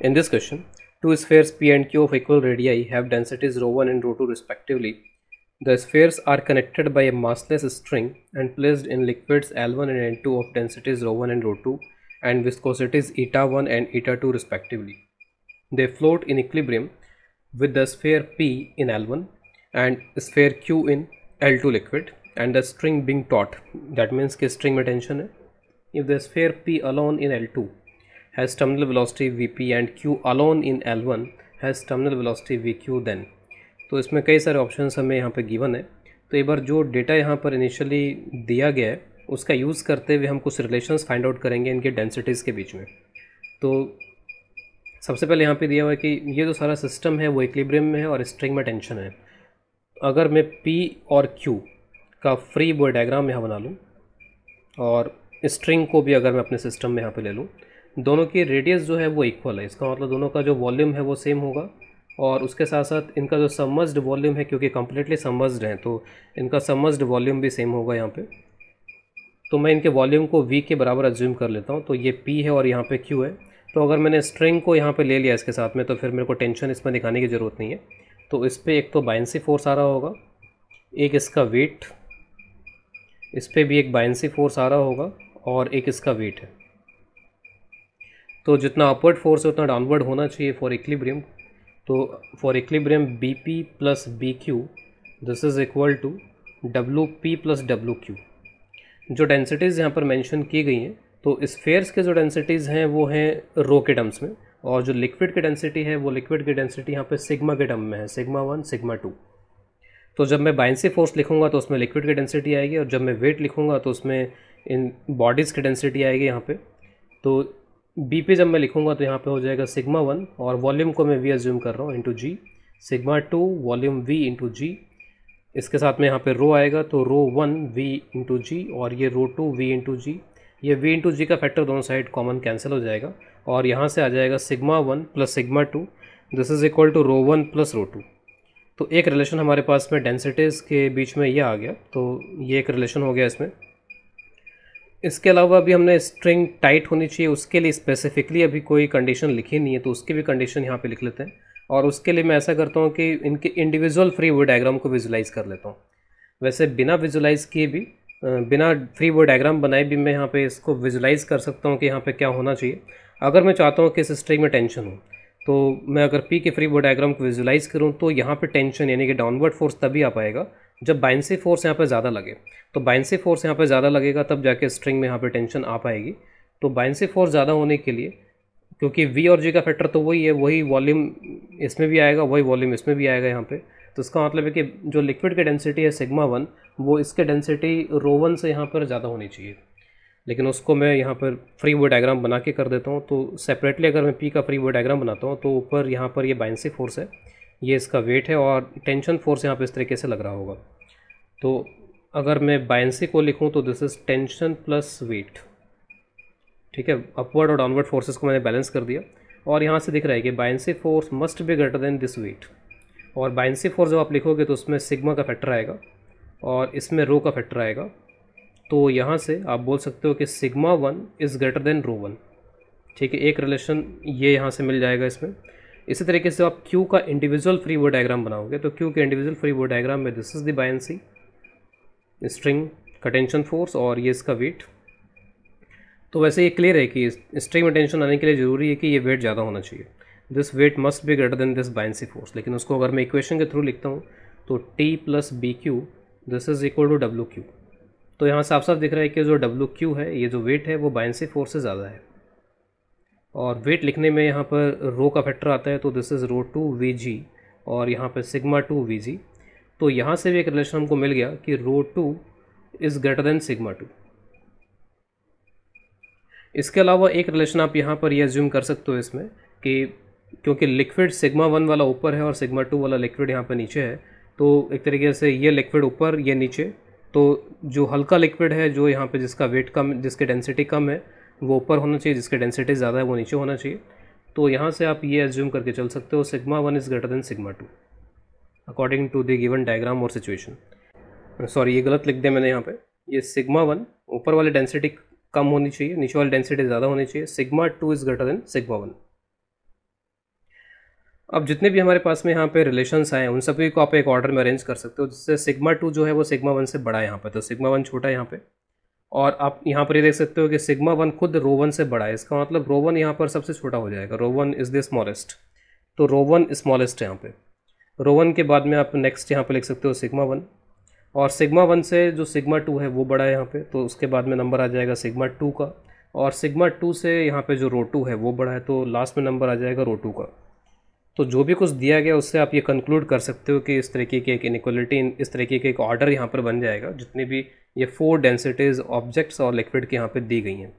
In this question, two spheres P and Q of equal radii have densities rho 1 and rho 2 respectively. The spheres are connected by a massless string and placed in liquids L1 and L2 of densities rho 1 and rho 2 and viscosities eta 1 and eta 2 respectively. They float in equilibrium with the sphere P in L1 and sphere Q in L2 liquid and the string being taut that means कि string tension if the sphere P alone in L2 has terminal velocity vp and q alone in L1 has terminal velocity vq then तो इसमें कई सारे option हमें यहाँ पर given है तो एक बार जो डेटा यहाँ पर इनिशियली दिया गया है उसका यूज़ करते हुए हम कुछ रिलेशंस फाइंड आउट करेंगे इनके डेंसिटीज़ के बीच में तो सबसे पहले यहाँ पे दिया हुआ है कि ये जो सारा सिस्टम है वो इक्लिब्रियम में है और स्ट्रिंग में टेंशन है अगर मैं पी और क्यू का फ्री वो डायग्राम यहाँ बना लूँ और स्ट्रिंग को भी अगर मैं अपने सिस्टम में यहाँ पे ले लूँ दोनों की रेडियस जो है वो इक्वल है इसका मतलब दोनों का जो वॉल्यूम है वो सेम होगा और उसके साथ साथ इनका जो समर्स्ड वॉल्यूम है क्योंकि कम्प्लीटली समर्स्ड हैं तो इनका समर्स्ड वॉल्यूम भी सेम होगा यहाँ पे तो मैं इनके वॉल्यूम को वी के बराबर एज्यूम कर लेता हूँ तो ये पी है और यहाँ पे क्यू है तो अगर मैंने स्ट्रिंग को यहाँ पे ले लिया इसके साथ में तो फिर मेरे को टेंशन इसमें दिखाने की ज़रूरत नहीं है तो इस पर एक तो बाइंसी फोर्स आ रहा होगा एक इसका वेट इस पर भी एक बाइंसी फोर्स आ रहा होगा और एक इसका वेट है तो जितना अपवर्ड फोर्स है उतना डाउनवर्ड होना चाहिए फॉर इक्लिब्रियम तो for equilibrium B P plus B Q this is equal to W P plus W Q जो डेंसिटीज़ यहाँ पर मैंशन की गई हैं तो स्फेयर्स के जो डेंसिटीज़ हैं वो हैं रो के टर्म्स में और जो लिक्विड की डेंसिटी है वो लिक्विड की डेंसिटी यहाँ पे सिग्मा के टर्म में है सिग्मा वन सिग्मा टू तो जब मैं बाइंसी फोर्स लिखूंगा तो उसमें लिक्विड की डेंसिटी आएगी और जब मैं वेट लिखूंगा तो उसमें इन बॉडीज़ की डेंसिटी आएगी यहाँ पे तो बी पे जब मैं लिखूंगा तो यहाँ पे हो जाएगा सिग्मा वन और वॉल्यूम को मैं वी एज्यूम कर रहा हूँ into G sigma two volume V into G इसके साथ में यहाँ पे रो आएगा तो rho one V into G और ये rho two V into G ये वी इंटू जी का फैक्टर दोनों साइड कॉमन कैंसिल हो जाएगा और यहाँ से आ जाएगा sigma one plus sigma two this is equal to rho one plus rho two तो एक रिलेशन हमारे पास में डेंसिटीज़ के बीच में ये आ गया तो ये एक रिलेशन हो गया इसमें इसके अलावा अभी हमने स्ट्रिंग टाइट होनी चाहिए उसके लिए स्पेसिफिकली अभी कोई कंडीशन लिखी नहीं है तो उसकी भी कंडीशन यहाँ पे लिख लेते हैं और उसके लिए मैं ऐसा करता हूँ कि इनके इंडिविजुअल फ्री वो डायग्राम को विजुलाइज़ कर लेता हूँ वैसे बिना विजुलाइज़ किए भी बिना फ्री वो डायग्राम बनाए भी मैं यहाँ पर इसको विजुलाइज़ कर सकता हूँ कि यहाँ पर क्या होना चाहिए अगर मैं चाहता हूँ कि इस स्ट्रिंग में टेंशन हो तो मैं अगर पी के फ्री वो डायग्राम को विजुलाइज़ करूँ तो यहाँ पर टेंशन यानी कि डाउनवर्ड फोर्स तभी आ पाएगा जब बाइंसी फोर्स यहाँ पे ज़्यादा लगे तो बाइंसी फोर्स यहाँ पे ज़्यादा लगेगा तब जाके स्ट्रिंग में यहाँ पे टेंशन आ पाएगी तो बाइंसी फोर्स ज़्यादा होने के लिए क्योंकि वी और जी का फैक्टर तो वही है वही वॉल्यूम इसमें भी आएगा वही वॉल्यूम इसमें भी आएगा यहाँ पर तो इसका मतलब है कि जो लिक्विड की डेंसिटी है सिग्मा वन वो इसके डेंसिटी रो वन से यहाँ पर ज़्यादा होनी चाहिए लेकिन उसको मैं यहाँ पर फ्री वो डायग्राम बना के कर देता हूँ तो सेपरेटली अगर मैं पी का फ्री वो डायग्राम बनाता हूँ तो ऊपर यहाँ पर ये यह बाइंसी फोर्स है ये इसका वेट है और टेंशन फोर्स यहाँ पे इस तरीके से लग रहा होगा तो अगर मैं बायसी को लिखूँ तो this is tension plus weight ठीक है अपवर्ड और डाउनवर्ड फोर्सेस को मैंने बैलेंस कर दिया और यहाँ से दिख रहा है कि buoyancy force must be greater than this weight और बायसी फोर्स जब आप लिखोगे तो उसमें सिग्मा का फैक्टर आएगा और इसमें रो का फैक्टर आएगा तो यहाँ से आप बोल सकते हो कि sigma one is greater than rho one ठीक है एक रिलेशन ये यहाँ से मिल जाएगा इसमें इसी तरीके से आप क्यू का इंडिविजुअल फ्री वो डायग्राम बनाओगे तो क्यू के इंडिविजुअल फ्री वो डायग्राम में this is the buoyancy string कटेंशन फोर्स और ये इसका वेट तो वैसे ये क्लियर है कि स्ट्रिंग में टेंशन आने के लिए ज़रूरी है कि ये वेट ज़्यादा होना चाहिए this weight must be greater than this buoyancy force लेकिन उसको अगर मैं इक्वेशन के थ्रू लिखता हूँ तो T plus B Q this is equal to W Q तो यहाँ साफ साफ दिख रहा है कि जो डब्ल्यू क्यू है ये जो वेट है वो बायसी फोर्स से ज़्यादा है और वेट लिखने में यहाँ पर रो का फैक्टर आता है तो this is rho two V G और यहाँ पर सिग्मा टू वी जी तो यहाँ से भी एक रिलेशन हमको मिल गया कि rho two is greater than sigma two इसके अलावा एक रिलेशन आप यहाँ पर ये यह ज्यूम कर सकते हो इसमें कि क्योंकि लिक्विड सिग्मा वन वाला ऊपर है और सिग्मा टू वाला लिक्विड यहाँ पर नीचे है तो एक तरीके से ये लिक्विड ऊपर ये नीचे तो जो हल्का लिक्विड है जो यहाँ पे जिसका वेट कम जिसकी डेंसिटी कम है वो ऊपर होना चाहिए जिसकी डेंसिटी ज़्यादा है वो नीचे होना चाहिए तो यहाँ से आप ये एज्यूम करके चल सकते हो sigma one is greater than sigma two according to the given diagram और सिचुएशन सॉरी ये गलत लिख दिया मैंने यहाँ पे ये सिग्मा वन ऊपर वाली डेंसिटी कम होनी चाहिए नीचे वाली डेंसिटी ज़्यादा होनी चाहिए sigma two is greater than sigma one अब जितने भी हमारे पास में यहाँ पे रिलेशंस आए उन सभी को आप एक ऑर्डर में अरेंज कर सकते हो जिससे सिग्मा टू जो है वो सिग्मा वन से बड़ा है यहाँ पे तो सिग्मा वन छोटा है यहाँ पे और आप यहाँ पर ये देख सकते हो कि सिग्मा वन खुद रोवन से बड़ा है इसका मतलब रोवन यहाँ पर सबसे छोटा हो जाएगा रोवन इज़ द स्मॉलेस्ट तो रोवन स्मॉलेस्ट है यहाँ पे रोवन के बाद में आप नेक्स्ट यहाँ पर लिख सकते हो सिग्मा वन और सिग्मा वन से जो सिग्मा टू है वो बड़ा है यहाँ पर तो उसके बाद में नंबर आ जाएगा सिग्मा टू का और सिग्मा टू से यहाँ पर जो रो टू है वो बड़ा है तो लास्ट में नंबर आ जाएगा रो टू का तो जो भी कुछ दिया गया उससे आप ये कंक्लूड कर सकते हो कि इस तरीके की एक इनिक्वलिटी इस तरीके का एक ऑर्डर यहाँ पर बन जाएगा जितने भी ये फोर डेंसिटीज़ ऑब्जेक्ट्स और लिक्विड के यहाँ पर दी गई हैं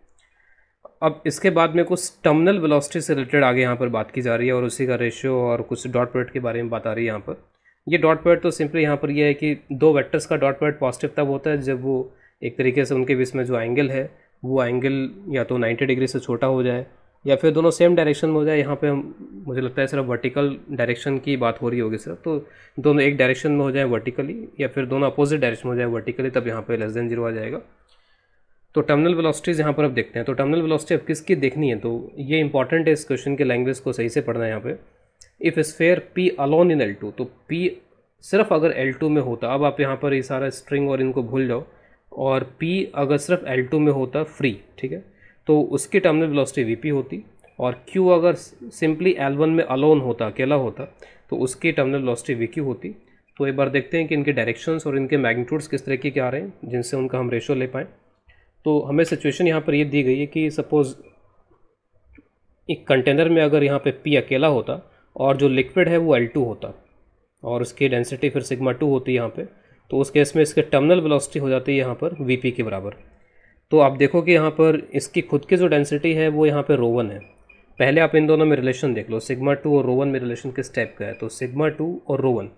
अब इसके बाद में कुछ टर्मिनल वेलोसिटी से रिलेटेड आगे यहाँ पर बात की जा रही है और उसी का रेशियो और कुछ डॉट प्रोडक्ट के बारे में बात आ रही है यहाँ पर ये डॉट प्रोडक्ट तो सिंपली यहाँ पर यह है कि दो वेक्टर्स का डॉट प्रोडक्ट पॉजिटिव तब होता है जब वो एक तरीके से उनके बीच में जो एंगल है वो एंगल या तो 90 डिग्री से छोटा हो जाए या फिर दोनों सेम डायरेक्शन में हो जाए यहाँ पे हम मुझे लगता है सिर्फ वर्टिकल डायरेक्शन की बात हो रही होगी सर तो दोनों एक डायरेक्शन में हो जाए वर्टिकली या फिर दोनों अपोजिट डायरेक्शन में हो जाए वर्टिकली तब यहाँ पे लेस देन जीरो आ जाएगा तो टर्मिनल वेलोसिटीज़ यहाँ पर आप देखते हैं तो टर्मिनल वेलोसिटी अब किसकी देखनी है तो ये इंपॉर्टेंट है इस क्वेश्चन के लैंग्वेज को सही से पढ़ना है यहाँ पे if sphere P alone in L two तो पी सिर्फ अगर एल टू में होता अब आप यहाँ पर ये सारा स्ट्रिंग और इनको भूल जाओ और पी अगर सिर्फ एल टू में होता फ्री ठीक है तो उसकी टर्मिनल वेलोसिटी वी पी होती और क्यू अगर सिंपली एल वन में अलोन होता अकेला होता तो उसकी टर्मिनल वेलोसिटी वी क्यू होती तो एक बार देखते हैं कि इनके डायरेक्शंस और इनके मैग्नीट्यूड्स किस तरह के क्या आ रहे हैं जिनसे उनका हम रेशो ले पाएँ तो हमें सिचुएशन यहाँ पर ये दी गई है कि सपोज़ एक कंटेनर में अगर यहाँ पे पी अकेला होता और जो लिक्विड है वो एल टू होता और उसकी डेंसिटी फिर सिग्मा टू होती है यहाँ पे तो उस केस में इसके टर्मिनल वेलोसिटी हो जाती है यहाँ पर वी पी के बराबर तो आप देखो कि यहाँ पर इसकी खुद की जो डेंसिटी है वो यहाँ पर रोवन है पहले आप इन दोनों में रिलेशन देख लो सिग्मा टू और रोवन में रिलेशन किस टाइप का है तो सिग्मा टू और रोवन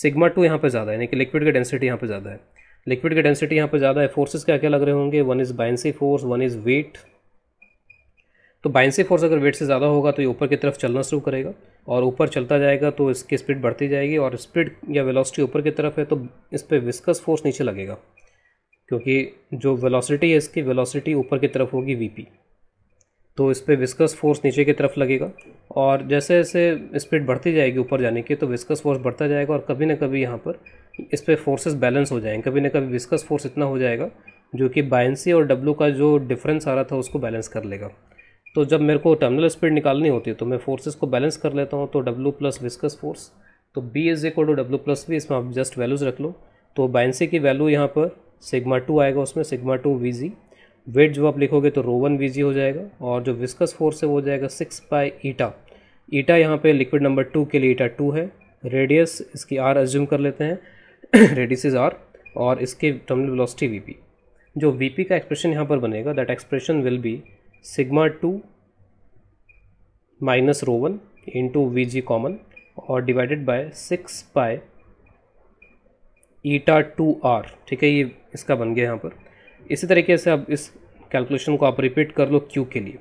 सिग्मा टू यहाँ पर ज़्यादा है यानी कि लिक्विड की डेंसिटी यहाँ पर ज़्यादा है लिक्विड की डेंसिटी यहाँ पर ज़्यादा है फोर्सेस क्या क्या लग रहे होंगे one is buoyancy force one is weight तो बाइंसी फोर्स अगर वेट से ज़्यादा होगा तो ये ऊपर की तरफ चलना शुरू करेगा और ऊपर चलता जाएगा तो इसकी स्पीड बढ़ती जाएगी और स्पीड या वेलोसिटी ऊपर की तरफ है तो इस पर विस्कस फोर्स नीचे लगेगा क्योंकि जो वेलोसिटी है इसकी वेलोसिटी ऊपर की तरफ होगी वी तो इस पर विस्कस फोर्स नीचे की तरफ लगेगा और जैसे जैसे स्पीड बढ़ती जाएगी ऊपर जाने की तो विस्कस फोर्स बढ़ता जाएगा और कभी ना कभी यहाँ पर इस पर फोर्सेस बैलेंस हो जाएंगे कभी ना कभी विस्कस फोर्स इतना हो जाएगा जो कि बायसी और डब्लू का जो डिफरेंस आ रहा था उसको बैलेंस कर लेगा तो जब मेरे को टर्मिनल स्पीड निकालनी होती है तो मैं फोर्सेस को बैलेंस कर लेता हूँ तो डब्ल्यू प्लस विस्कस फोर्स तो B is equal to W plus B इसमें आप जस्ट वैल्यूज़ रख लो तो बायसी की वैल्यू यहाँ पर सिग्मा टू आएगा उसमें sigma two V G weight जो आप लिखोगे तो रोवन वी जी हो जाएगा और जो विस्कस फोर्स है वो हो जाएगा सिक्स बाई ईटा ईटा यहाँ पे लिक्विड नंबर टू के लिए ईटा टू है रेडियस इसकी आर एज्यूम कर लेते हैं रेडियस इज़ आर और इसके टर्मिनल वेलोसिटी वी पी जो वी पी का एक्सप्रेशन यहाँ पर बनेगा that expression will be sigma two minus rho one into V G common और divided by six by eta two R ठीक है ये इसका बन गया यहाँ पर इसी तरीके से अब इस कैलकुलेशन को आप रिपीट कर लो क्यू के लिए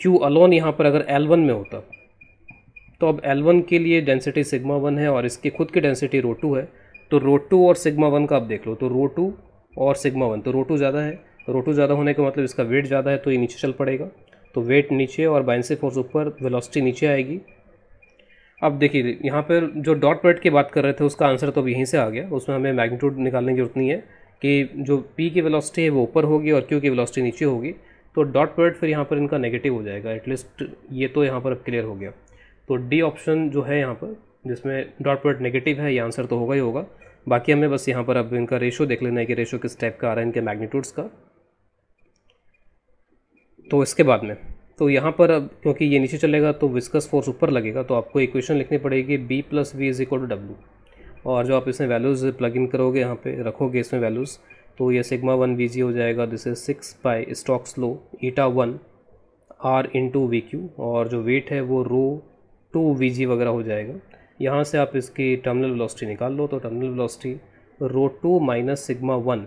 क्यू अलोन यहाँ पर अगर एल वन में होता तो अब एल वन के लिए डेंसिटी सिग्मा वन है और इसकी खुद की डेंसिटी रो टू है तो रो टू और सिग्मा वन का आप देख लो तो रो टू और सिग्मा वन तो रो टू ज़्यादा है रो टू ज़्यादा होने का मतलब इसका वेट ज़्यादा है तो ये नीचे चल पड़ेगा तो वेट नीचे और बाइंसिक फोर्स ऊपर वेलोसिटी नीचे आएगी अब देखिए यहाँ पर जो डॉट प्रोडक्ट की बात कर रहे थे उसका आंसर तो अब यहीं से आ गया उसमें हमें मैग्नीट्यूड निकालने की जरूरत नहीं है कि जो पी की वेलोसिटी है वो ऊपर होगी और क्यू की वेलोसिटी नीचे होगी तो डॉट प्रोडक्ट फिर यहाँ पर इनका नेगेटिव हो जाएगा एटलीस्ट ये तो यहाँ पर अब क्लियर हो गया तो डी ऑप्शन जो है यहाँ पर जिसमें डॉट प्रोडक्ट नेगेटिव है ये आंसर तो होगा ही होगा बाकी हमें बस यहाँ पर अब इनका रेशो देख लेना है कि रेशो किस टाइप का आ रहा है इनके मैग्नीट्यूड्स का तो इसके बाद में तो यहाँ पर अब क्योंकि ये नीचे चलेगा तो विस्कस फोर्स ऊपर लगेगा तो आपको इक्वेशन लिखनी पड़ेगी B plus V is equal to W और जो आप इसमें वैल्यूज़ प्लग इन करोगे यहाँ पे रखोगे इसमें वैल्यूज़ तो ये सिग्मा वन वी जी हो जाएगा this is six pi Stokes law eta one R into V Q और जो वेट है वो रो टू वी जी वगैरह हो जाएगा यहाँ से आप इसकी टर्मिनल वेलोसिटी निकाल लो तो terminal velocity rho two minus sigma one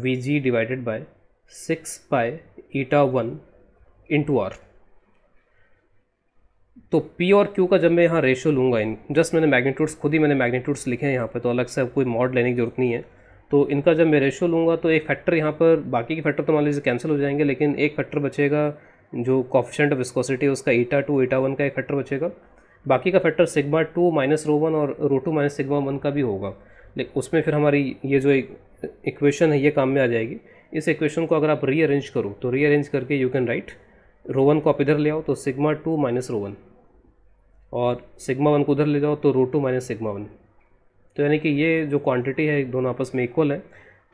V G divided by six by eta one two R तो पी और क्यू का जब मैं यहाँ रेशो लूँगा इन जस्ट मैंने मैग्नीट्यूड्स खुद ही मैंने मैग्नीट्यूड्स लिखे हैं यहाँ पर तो अलग से कोई मॉड लेने की ज़रूरत नहीं है तो इनका जब मैं रेशो लूँगा तो एक फैक्टर यहाँ पर बाकी के फैक्टर तो मान लीजिए कैंसिल हो जाएंगे लेकिन एक फैक्टर बचेगा जो कॉफिशेंट ऑफ विस्कोसिटी है उसका ईटा टू ईटा वन का एक फैक्टर बचेगा बाकी का factor sigma two minus rho one और rho two minus sigma one का भी होगा लेकिन उसमें फिर हमारी ये जो एक इक्वेशन है ये काम में आ जाएगी इस इक्वेशन को अगर आप रीअरेंज करो तो रीअरेंज करके you can write rho one को आप इधर ले आओ तो sigma two minus rho one और सिग्मा वन को उधर ले जाओ तो rho two minus sigma one तो यानी कि ये जो क्वांटिटी है दोनों आपस में इक्वल है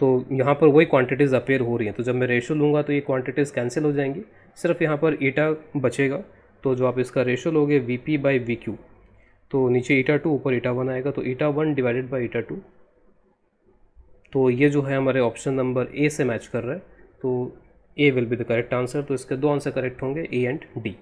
तो यहाँ पर वही क्वांटिटीज़ अपेयर हो रही हैं तो जब मैं रेशो लूँगा तो ये क्वांटिटीज़ कैंसिल हो जाएंगी सिर्फ यहाँ पर ईटा बचेगा तो जो आप इसका रेशो लोगे V P by V Q तो नीचे ईटा टू ऊपर ईटा वन आएगा तो eta one divided by eta two तो ये जो है हमारे ऑप्शन नंबर ए से मैच कर रहा है तो A will be the correct answer तो इसके दो आंसर करेक्ट होंगे ए एंड डी